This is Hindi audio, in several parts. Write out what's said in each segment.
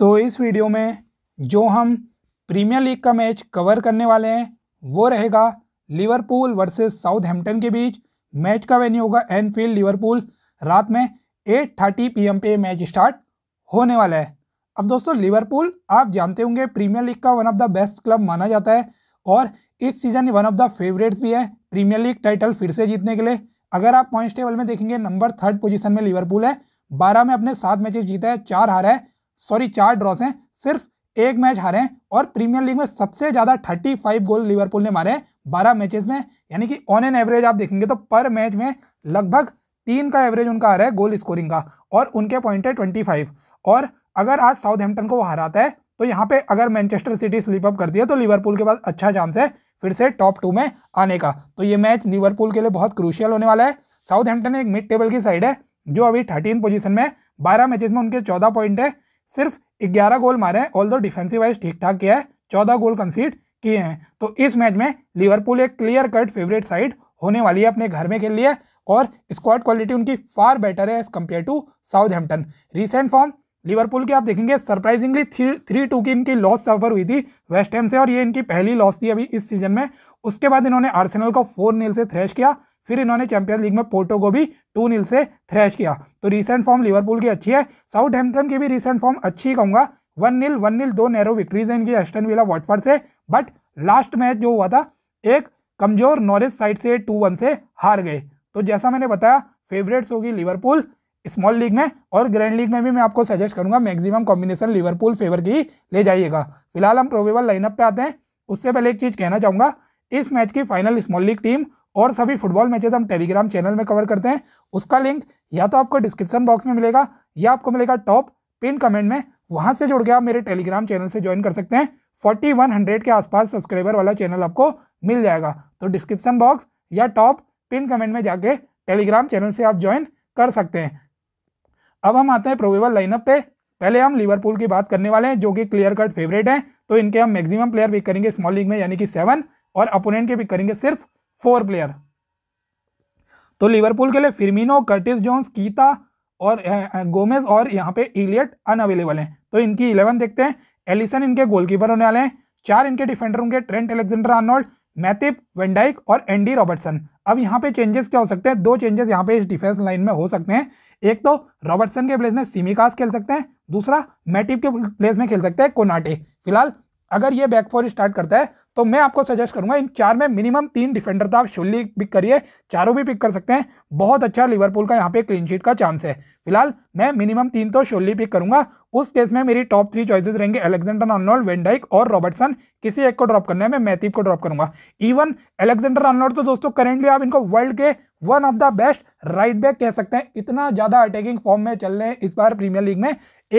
तो इस वीडियो में जो हम प्रीमियर लीग का मैच कवर करने वाले हैं वो रहेगा लिवरपूल वर्सेस साउथहैम्पटन के बीच मैच का वेन्यू होगा एनफील्ड लिवरपूल रात में 8:30 पीएम पे मैच स्टार्ट होने वाला है अब दोस्तों लिवरपूल आप जानते होंगे प्रीमियर लीग का one of the best club माना जाता है और इस season one of the favourites भी है प्रीमियर लीग टाइटल फिर से जीतने के लिए अगर आप पॉइंट्स टेबल में देखेंगे नंबर थर्ड पोजीशन में लिवरपूल है बारह में अपने सात मैचेस जीता है चार हारा है सॉरी चार ड्रॉस हैं सिर्फ एक मैच हारे हैं और प्रीमियर लीग में सबसे ज़्यादा 35 गोल लिवरपूल ने मारे हैं बारह मैचेस में यानी कि ऑन एन एवरेज आप देखेंगे तो पर मैच में लगभग तीन का एवरेज उनका आ रहा है गोल स्कोरिंग का और उनके पॉइंट है ट्वेंटी फाइव और अगर आज साउथहैम्पटन को वो हराता है तो यहाँ पे अगर मैनचेस्टर सिटी स्लिप अप करती है तो लिवरपूल के पास अच्छा चांस है फिर से टॉप टू में आने का तो ये मैच लिवरपूल के लिए बहुत क्रूशियल होने वाला है साउथ हेम्पटन एक मिड टेबल की साइड है जो अभी थर्टीन पोजीशन में बारह मैचेस में उनके चौदह पॉइंट है सिर्फ 11 गोल मारे हैं ऑल दो डिफेंसिव वाइज ठीक ठाक किया है चौदह गोल कंसीड किए हैं तो इस मैच में लिवरपूल एक क्लियर कट फेवरेट साइड होने वाली है अपने घर में खेल लिया और स्क्वाड क्वालिटी उनकी फार बेटर है as compare to Southampton recent form Liverpool की आप देखेंगे सरप्राइजिंगली थ्री थ्री टू की इनकी लॉस सफर हुई थी वेस्ट से और ये इनकी पहली लॉस थी अभी इस सीजन में उसके बाद इन्होंने आर्सेनल को फोर नील से थ्रैश किया फिर इन्होंने चैंपियंस लीग में पोर्टो को भी टू नील से थ्रैश किया तो रिसेंट फॉर्म लिवरपूल की अच्छी है साउथ हेम्पटन की भी रिसेंट फॉर्म अच्छी कहूँगा वन नील वन नील दो नैरो विक्ट्रीज हैं इनकी एस्टन विला वॉटफर्ड से बट लास्ट मैच जो हुआ था एक कमजोर नॉरिस साइड से टू वन से हार गए तो जैसा मैंने बताया फेवरेट्स होगी लिवरपूल स्मॉल लीग में और ग्रैंड लीग में भी मैं आपको सजेस्ट करूंगा मैक्सिमम कॉम्बिनेशन लिवरपूल फेवर की ले जाइएगा फिलहाल हम प्रोबेबल लाइनअप पे आते हैं उससे पहले एक चीज़ कहना चाहूँगा इस मैच की फाइनल स्मॉल लीग टीम और सभी फुटबॉल मैचेस हम टेलीग्राम चैनल में कवर करते हैं उसका लिंक या तो आपको डिस्क्रिप्शन बॉक्स में मिलेगा या आपको मिलेगा टॉप पिन कमेंट में वहां से जुड़ के आप मेरे टेलीग्राम चैनल से ज्वाइन कर सकते हैं फोर्टी वन हंड्रेड के आसपास सब्सक्राइबर वाला चैनल आपको मिल जाएगा तो डिस्क्रिप्शन बॉक्स या टॉप पिन कमेंट में जाके टेलीग्राम चैनल से आप ज्वाइन कर सकते हैं अब हम आते हैं प्रोवेबल लाइनअप पे पहले हम लिवरपूल की बात करने वाले हैं जो कि क्लियर कट फेवरेट हैं तो इनके हम मैक्सिमम प्लेयर पिक करेंगे स्मॉल लीग में यानी कि सेवन और अपोनेंट के पिक करेंगे सिर्फ फोर प्लेयर तो लिवरपूल के लिए फिरमिनो कर्टिस जोन्स कीता और गोमेज और यहाँ पे इलियट अनअवेलेबल हैं तो इनकी इलेवन देखते हैं एलिसन इनके गोलकीपर होने वाले हैं चार इनके डिफेंडर होंगे Trent Alexander Arnold Matip van Dijk और एंडी रॉबर्टसन अब यहाँ पे चेंजेस क्या हो सकते हैं दो चेंजेस यहाँ पे इस डिफेंस लाइन में हो सकते हैं एक तो रॉबर्टसन के प्लेस में सिमिकास खेल सकते हैं दूसरा मैटिप के प्लेस में खेल सकते हैं कोनाटे फिलहाल अगर ये बैक फोर स्टार्ट करता है तो मैं आपको सजेस्ट करूंगा इन चार में मिनिमम तीन डिफेंडर तो आप शुल्ली पिक करिए चारों भी पिक कर सकते हैं बहुत अच्छा लिवरपूल का यहाँ पे क्लीन शीट का चांस है फिलहाल मैं मिनिमम तीन तो शुल्ली पिक करूंगा उस केस में मेरी टॉप थ्री चॉइसेस रहेंगे अलेक्जेंडर अर्नोल्ड वेंडाइक और रॉबर्टसन किसी एक को ड्रॉप करने में मैं मैथीप को ड्रॉप करूंगा इवन अलेक्जेंडर अर्नोल्ड तो दोस्तों करेंटली आप इनको वर्ल्ड के one of the best right back कह सकते हैं इतना ज़्यादा अटैकिंग फॉर्म में चल रहे हैं इस बार प्रीमियर लीग में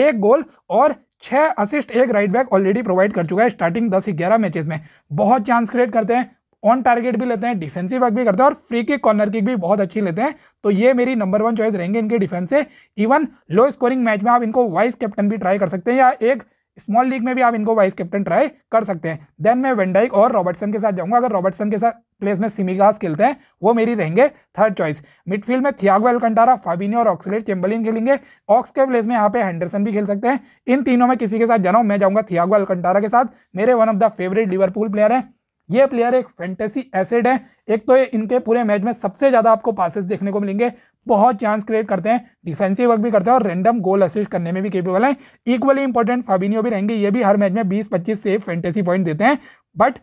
एक गोल और छह असिस्ट एक राइट बैक ऑलरेडी प्रोवाइड कर चुका है स्टार्टिंग दस ग्यारह मैचेस में बहुत चांस क्रिएट करते हैं ऑन टारगेट भी लेते हैं डिफेंसिव वर्क भी करते हैं और फ्री किक कॉर्नर किक भी बहुत अच्छी लेते हैं तो ये मेरी नंबर वन चॉइस रहेंगे इनके डिफेंस से इवन लो स्कोरिंग मैच में आप इनको वाइस कैप्टन भी ट्राई कर सकते हैं या एक स्मॉल लीग में भी आप इनको वाइस कैप्टन ट्राई कर सकते हैं देन मैं वेंडाइक और रॉबर्टसन के साथ जाऊंगा अगर रॉबर्टसन के साथ प्लेस में सिमिगास खेलते हैं वो मेरी रहेंगे थर्ड चॉइस मिडफील्ड में थियागो एलकंटारा फाबिनी और ऑक्सलेट चेम्बलिन खेलेंगे ऑक्स के प्लेस में यहाँ पे हैंडरसन भी खेल सकते हैं इन तीनों में किसी के साथ जाना मैं जाऊँगा थियागो एलकंटारा के साथ मेरे one of the favourite Liverpool player हैं ये प्लेयर एक फैंटेसी एसेड है एक तो इनके पूरे मैच में सबसे ज़्यादा आपको पासिस देखने को मिलेंगे बहुत चांस क्रिएट करते हैं डिफेंसिव वर्क भी करते हैं और रैंडम गोल असिस्ट करने में भी केपेबल हैं इक्वली इंपॉर्टेंट फाबिनियो भी रहेंगे ये भी हर मैच में 20-25 से फैंटेसी पॉइंट देते हैं बट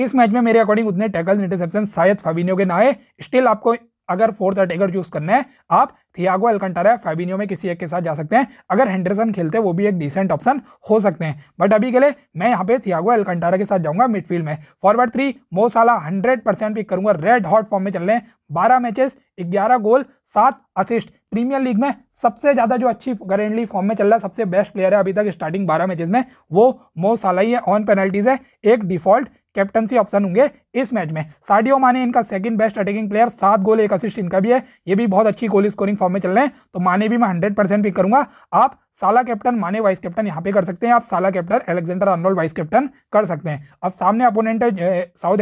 इस मैच में मेरे अकॉर्डिंग उतने टैकल इंटरसेप्शन शायद फाबिनियो के ना आए स्टिल आपको अगर फोर्थ अटेकर चूज करना है आप थियागो एलकंटारा फैबिनियो में किसी एक के साथ जा सकते हैं अगर हेंडरसन खेलते हैं वो भी एक डिसेंट ऑप्शन हो सकते हैं बट अभी के लिए मैं यहाँ पे थियागो एलकंटारा के साथ जाऊंगा मिडफील्ड में forward three Mo Salah hundred percent pick करूंगा रेड हॉट फॉर्म में चल रहे हैं बारह मैचेस ग्यारह गोल सात असिस्ट प्रीमियर लीग में सबसे ज़्यादा जो अच्छी करेंटली फॉर्म में चल रहा है सबसे बेस्ट प्लेयर है अभी तक स्टार्टिंग बारह मैचेस में वो मोसाला ही है ऑन पेनल्टीज है एक डिफॉल्ट कैप्टनसी ऑप्शन होंगे इस मैच में साडियो माने इनका सेकंड बेस्ट अटैकिंग प्लेयर सात गोल एक असिस्ट इनका भी है ये भी बहुत अच्छी गोल स्कोरिंग फॉर्म में चल रहे हैं तो माने भी मैं हंड्रेड परसेंट पिक करूंगा आप साला कैप्टन माने वाइस कैप्टन यहाँ पे कर सकते हैं आप Salah captain Alexander Arnold vice captain कर सकते हैं अब सामने अपोनेंट है साउथ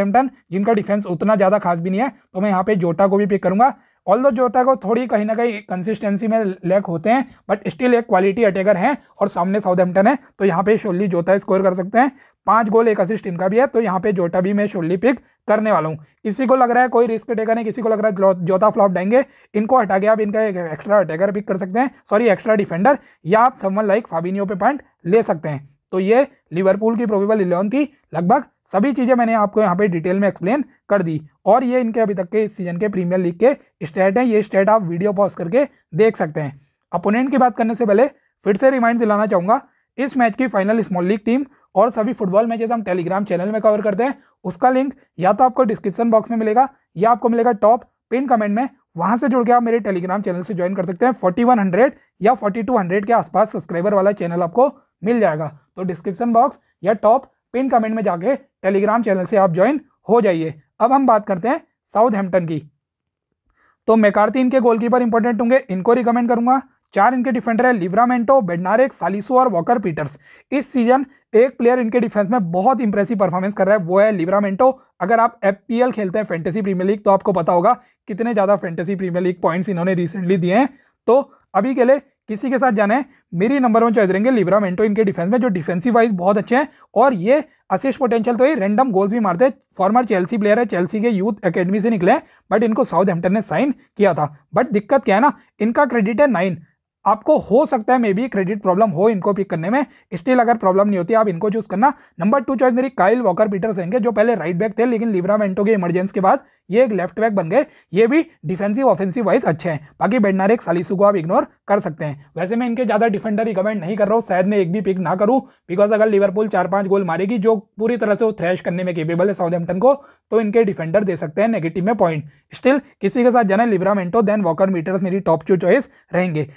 जिनका डिफेंस उतना ज़्यादा खास भी नहीं है तो मैं यहाँ पे जोटा को भी पिक करूंगा ऑल दो जोटा को थोड़ी कहीं ना कहीं कंसिस्टेंसी में लैक होते हैं बट स्टिल एक क्वालिटी अटैकर हैं और सामने साउथहैम्पटन है तो यहाँ पे शोली जोता स्कोर कर सकते हैं पांच गोल एक असिस्ट इनका भी है तो यहाँ पे जोटा भी मैं शोली पिक करने वाला हूँ किसी को लग रहा है कोई रिस्क टेकर नहीं किसी को लग रहा है जोता फ्लॉप डेंगे इनको हटा के आप इनका एक एक्स्ट्रा अटैकर पिक कर सकते हैं सॉरी एक्स्ट्रा डिफेंडर या आप समवन लाइक फाबिनियो पे पॉइंट ले सकते हैं तो ये लिवरपूल की प्रोबेबल इलेवन थी लगभग सभी चीज़ें मैंने आपको यहाँ पे डिटेल में एक्सप्लेन कर दी और ये इनके अभी तक के इस सीजन के प्रीमियर लीग के स्टेट हैं ये स्टेट आप वीडियो पॉज करके देख सकते हैं अपोनेंट की बात करने से पहले फिर से रिमाइंड दिलाना चाहूँगा इस मैच की फाइनल स्मॉल लीग टीम और सभी फुटबॉल मैचेस हम टेलीग्राम चैनल में कवर करते हैं उसका लिंक या तो आपको डिस्क्रिप्शन बॉक्स में मिलेगा या आपको मिलेगा टॉप पिन कमेंट में वहां से जुड़ के आप मेरे टेलीग्राम चैनल से ज्वाइन कर सकते हैं फोर्टी या फोर्टी के आसपास सब्सक्राइबर वाला चैनल आपको मिल जाएगा तो डिस्क्रिप्शन बॉक्स या टॉप पिन कमेंट में जाके टेलीग्राम चैनल से आप ज्वाइन हो जाइए अब हम बात करते हैं साउथ हेम्पटन की तो मेकार्ती इनके गोलकीपर इंपॉर्टेंट होंगे इनको रिकमेंड करूंगा चार इनके डिफेंडर है लिवरामेंटो बेडनारेक सालिसो और वॉकर पीटर्स इस सीजन एक प्लेयर इनके डिफेंस में बहुत इंप्रेसिव परफॉर्मेंस कर रहा है वो है लिवरामेंटो अगर आप एफ खेलते हैं फैंटेसी प्रीमियर लीग तो आपको पता होगा कितने ज़्यादा फैंटेसी प्रीमियर लीग पॉइंट्स इन्होंने रिसेंटली दिए हैं तो अभी के लिए किसी के साथ जाना है मेरी नंबर वन चॉइस रहेंगे लिवरामेंटो इनके डिफेंस में जो डिफेंसिव वाइज बहुत अच्छे हैं और ये असिस्ट पोटेंशियल तो ये रैंडम गोल्स भी मारते हैं फॉर्मर चेल्सी प्लेयर है चेल्सी के यूथ एकेडमी से निकले हैं बट इनको साउथ हेम्पटन ने साइन किया था बट दिक्कत क्या है ना इनका क्रेडिट है नाइन आपको हो सकता है मे बी क्रेडिट प्रॉब्लम हो इनको पिक करने में स्टिल अगर प्रॉब्लम नहीं होती आप इनको चूज करना नंबर टू चॉइस मेरी काइल वॉकर पीटर्स रहेंगे जो पहले राइट बैक थे लेकिन लिवरामेंटो के इमरजेंस के बाद ये एक लेफ्ट बैक बन गए ये भी डिफेंसिव ऑफेंसिव वाइज अच्छे हैं बाकी बेडनार एक सालिसू को आप इग्नोर कर सकते हैं वैसे मैं इनके ज़्यादा डिफेंडर रिकमेंड नहीं कर रहा हूँ शायद मैं एक भी पिक ना करूँ बिकॉज अगर लिवरपूल चार पांच गोल मारेगी जो पूरी तरह से वो थ्रैश करने में केपेबल है साउथहैम्पटन को तो इनके डिफेंडर दे सकते हैं नेगेटिव में पॉइंट स्टिल किसी के साथ जाना लिवरामेंटो देन वॉकर मीटर्स मेरी टॉप टू चॉइस रहेंगे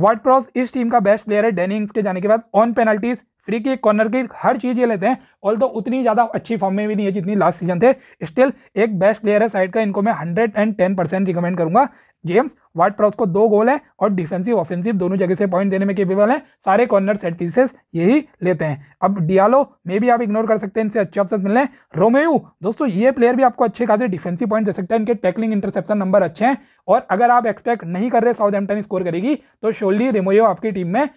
वाइट क्रॉस इस टीम का बेस्ट प्लेयर है डेनिंग्स के जाने के बाद on penalties free kick corner की हर चीज़ ये लेते हैं ऑल तो उतनी ज़्यादा अच्छी फॉर्म में भी नहीं है जितनी लास्ट सीजन थे स्टिल एक बेस्ट प्लेयर है साइड का इनको मैं hundred and ten percent recommend करूंगा जेम्स वाट प्रॉस को दो गोल है और डिफेंसिव ऑफेंसिव दोनों जगह से पॉइंट देने में केपेबल है सारे कॉर्नर सेट पीसेस यही लेते हैं अब डियालो में भी आप इग्नोर कर सकते हैं इनसे अच्छे ऑप्शन मिले रोमेयू दोस्तों ये प्लेयर भी आपको अच्छे खासे डिफेंसिव पॉइंट दे सकते हैं इनके टैकलिंग इंटरसेप्शन नंबर अच्छे हैं और अगर आप एक्सपेक्ट नहीं कर रहे साउथ स्कोर करेगी तो शोली रेमोयो आपकी टीम में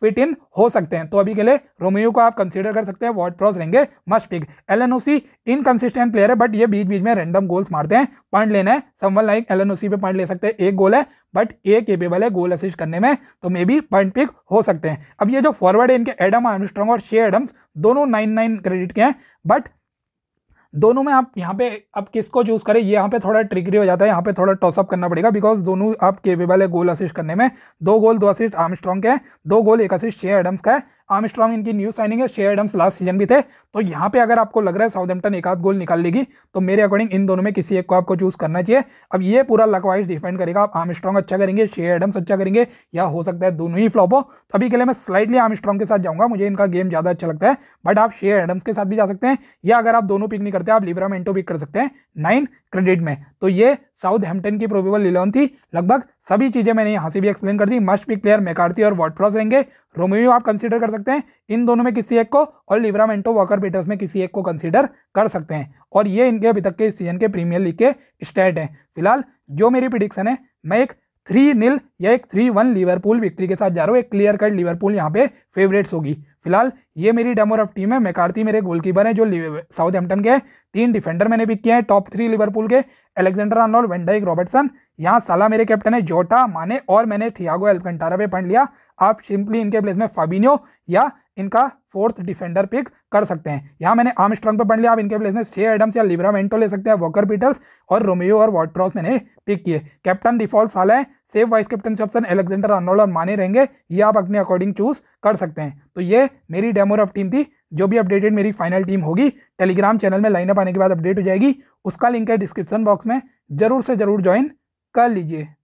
फिट इन हो सकते हैं तो अभी के लिए रोमियो को आप कंसीडर कर सकते हैं वॉट प्रॉस रहेंगे must pick L N inconsistent player है बट ये बीच बीच में रैंडम गोल्स मारते हैं पॉइंट लेना है समवन लाइक एल एन पे पॉइंट ले सकते हैं एक गोल है बट ए केपेबल है गोल असिस्ट करने में तो मे बी पॉइंट पिक हो सकते हैं अब ये जो फॉरवर्ड है इनके एडम आर्मस्ट्रॉन्ग और शे एडम्स दोनों नाइन नाइन क्रेडिट के हैं बट दोनों में आप यहाँ पे आप किसको चूज़ करें ये यहाँ पे थोड़ा ट्रिकरी हो जाता है यहाँ पे थोड़ा टॉसअप करना पड़ेगा बिकॉज दोनों आप केपेबल है गोल असिस्ट करने में दो गोल दो असिस्ट आर्मस्ट्रॉन्ग के हैं दो गोल एक असिस्ट छः एडम्स का है आर्मस्ट्रांग इनकी न्यू साइनिंग है शेयर एडम्स लास्ट सीजन भी थे तो यहाँ पे अगर आपको लग रहा है साउथहैम्पटन एक आध गोल निकाल लेगी तो मेरे अकॉर्डिंग इन दोनों में किसी एक को आपको चूज करना चाहिए अब ये पूरा लकवाइज डिपेंड करेगा आप आर्मस्ट्रांग अच्छा करेंगे शेयर एडम्स अच्छा करेंगे या हो सकता है दोनों ही फ्लॉप हो तो अभी के लिए मैं स्लाइडली आर्मस्ट्रांग के साथ जाऊँगा मुझे इनका गेम ज़्यादा अच्छा लगता है बट आप शेयर एडम्स के साथ भी जा सकते हैं या अगर आप दोनों पिक नहीं करते आप लिब्रामेंटो पिक कर सकते हैं नाइन क्रेडिट में तो ये साउथ हेम्पटन की प्रोबेबल इलेवन थी लगभग सभी चीज़ें मैंने यहाँ से भी एक्सप्लेन कर दी मस्ट पिक प्लेयर मेकार्थी और प्रॉस रहेंगे रोमियो आप कंसीडर कर सकते हैं इन दोनों में किसी एक को और लिवरामेंटो वॉकर पीटर्स में किसी एक को कंसीडर कर सकते हैं और ये इनके अभी तक के सीजन के प्रीमियर लीग के स्टेट हैं फिलहाल जो मेरी प्रिडिक्शन है मैं एक थ्री नील या एक थ्री वन लिवरपूल विक्ट्री के साथ जा रहा हूँ एक क्लियर कट लिवरपूल यहाँ पे फेवरेट्स होगी फिलहाल ये मेरी डेमो ऑफ टीम है मैकार्थी मेरे गोलकीपर हैं जो साउथ साउथहैम्पटन के तीन डिफेंडर मैंने पिक किए हैं टॉप थ्री लिवरपूल के एलेक्जेंडर आनोल वेंडाइक रॉबर्टसन यहाँ साला मेरे कैप्टन है जोटा माने और मैंने थियागो एल्कंटारा पे पढ़ लिया आप सिंपली इनके प्लेस में फाबिनियो या इनका फोर्थ डिफेंडर पिक कर सकते हैं यहाँ मैंने आर्म स्ट्रॉन्ग पर पढ़ लिया आप इनके प्लेस में छे एडम्स या लिब्रामेंटो ले सकते हैं वॉकर पीटर्स और रोमियो और वॉटप्रॉस मैंने पिक किए कैप्टन डिफॉल्ट साल है सेफ वाइस कैप्टन से ऑप्शन एलेक्जेंडर अर्नोल्ड और माने रहेंगे ये आप अपने अकॉर्डिंग चूज कर सकते हैं तो ये मेरी डेमो ऑफ टीम थी जो भी अपडेटेड मेरी फाइनल टीम होगी टेलीग्राम चैनल में लाइनअप आने के बाद अपडेट हो जाएगी उसका लिंक है डिस्क्रिप्शन बॉक्स में जरूर से जरूर ज्वाइन कर लीजिए